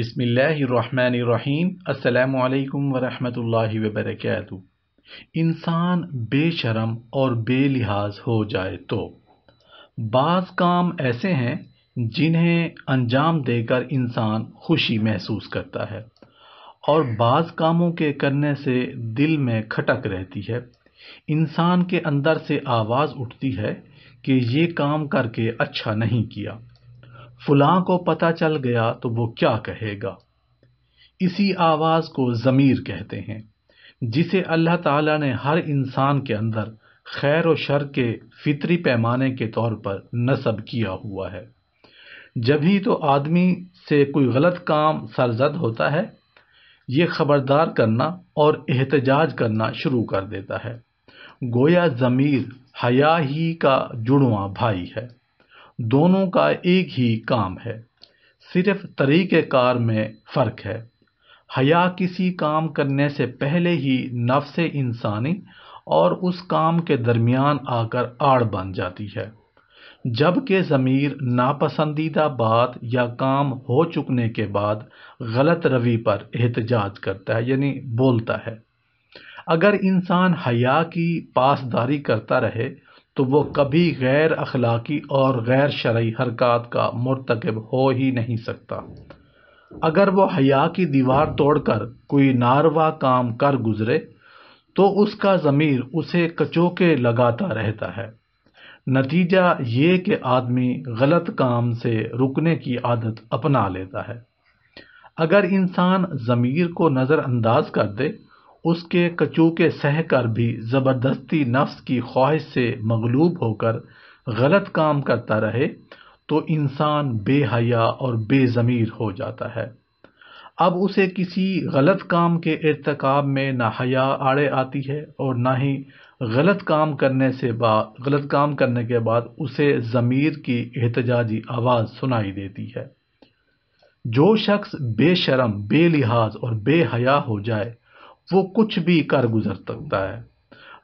बिसमीम् अल्लाम वरहमतुल्लाहि वबरकू इंसान बेशरम और बेलिहाज हो जाए तो बाज़ काम ऐसे हैं जिन्हें अंजाम देकर इंसान खुशी महसूस करता है और बाज़ कामों के करने से दिल में खटक रहती है इंसान के अंदर से आवाज़ उठती है कि ये काम करके अच्छा नहीं किया फुलां को पता चल गया तो वो क्या कहेगा इसी आवाज़ को ज़मीर कहते हैं जिसे अल्लाह ताला ने हर इंसान के अंदर खैर व शर के फितरी पैमाने के तौर पर नस्ब किया हुआ है जब ही तो आदमी से कोई गलत काम सरजद होता है ये खबरदार करना और एहतजाज करना शुरू कर देता है गोया ज़मीर हया ही का जुड़वा भाई है दोनों का एक ही काम है सिर्फ तरीक़ेकार में फ़र्क है हया किसी काम करने से पहले ही नफ्स इंसानी और उस काम के दरमियान आकर आड़ बन जाती है जबकि ज़मीर नापसंदीदा बात या काम हो चुकने के बाद गलत रवि पर एहतजाज करता है यानी बोलता है अगर इंसान हया की पासदारी करता रहे तो वो कभी गैर अखलाक़ी और गैर शरा हरकत का मरतकब हो ही नहीं सकता अगर वो हया की दीवार तोड़ कर कोई नारवा काम कर गुज़रे तो उसका ज़मीर उसे कचोके लगाता रहता है नतीजा ये कि आदमी गलत काम से रुकने की आदत अपना लेता है अगर इंसान ज़मीर को नज़रअंदाज कर दे उसके कचूके सहकर भी ज़बरदस्ती नफ्स की ख्वाहिश से मगलूब होकर गलत काम करता रहे तो इंसान बेहया और बेज़मीर हो जाता है अब उसे किसी गलत काम के इरतकाब में ना हया आड़े आती है और ना ही गलत काम करने से बाद गलत काम करने के बाद उसे ज़मीर की एहतजाजी आवाज़ सुनाई देती है जो शख्स बेशरम बेलिहाज और बेहया हो जाए वो कुछ भी कर गुज़र सकता है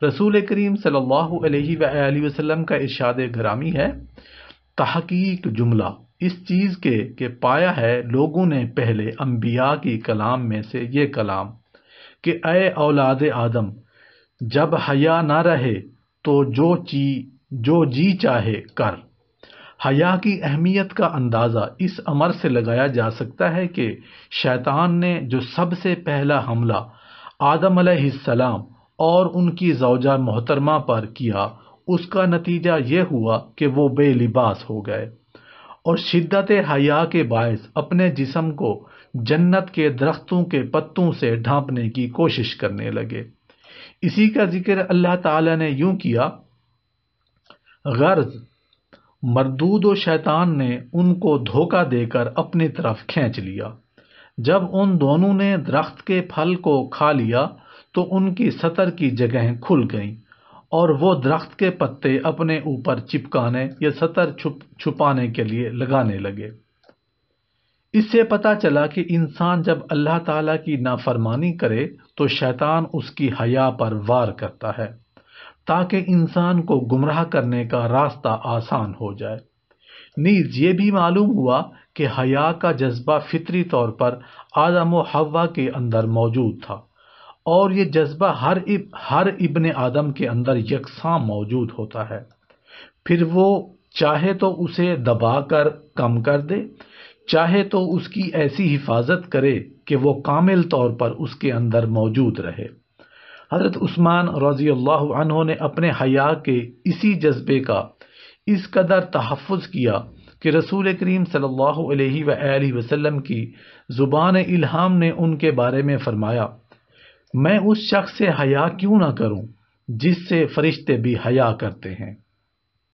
रसूल करीम सल्लल्लाहु अलैहि वसल्लम का इर्शाद ग्रामी है तहकीक जुमला इस चीज़ के के पाया है लोगों ने पहले अम्बिया की कलाम में से ये कलाम कि अय औलाद आदम जब हया ना रहे तो जो ची जो जी चाहे कर हया की अहमियत का अंदाज़ा इस अमर से लगाया जा सकता है कि शैतान ने जो सबसे पहला हमला आदम सलाम और उनकी जवजा मोहतरमा पर किया उसका नतीजा ये हुआ कि वो बेलिबास हो गए और शिद्दत हया के बायस अपने जिसम को जन्नत के दरख्तों के पत्तों से ढांपने की कोशिश करने लगे इसी का जिक्र अल्लाह ताला ने यूं किया गर्ज मरदूद शैतान ने उनको धोखा देकर अपनी तरफ खींच लिया जब उन दोनों ने दरख्त के फल को खा लिया तो उनकी सतर की जगहें खुल गईं और वो दरख्त के पत्ते अपने ऊपर चिपकाने या सतर छुप छुपाने के लिए लगाने लगे इससे पता चला कि इंसान जब अल्लाह ताला की नाफरमानी करे तो शैतान उसकी हया पर वार करता है ताकि इंसान को गुमराह करने का रास्ता आसान हो जाए नीज ये भी मालूम हुआ कि हया का जज्बा फितरी तौर पर आदम हवा के अंदर मौजूद था और ये जज्बा हर इब, हर इबन आदम के अंदर यकसां मौजूद होता है फिर वो चाहे तो उसे दबा कर कम कर दे चाहे तो उसकी ऐसी हिफाजत करे कि वो कामिल तौर पर उसके अंदर मौजूद रहे हज़रत उस्मान रजी अल्लाह ने अपने हया के इसी जज्बे का इस कदर तहफ़ किया कि रसूल करीम सल्ला वसल्लम की ज़ुबान इल्हाम ने उनके बारे में फ़रमाया मैं उस शख्स से हया क्यों ना करूँ जिससे फ़रिश्ते भी हया करते हैं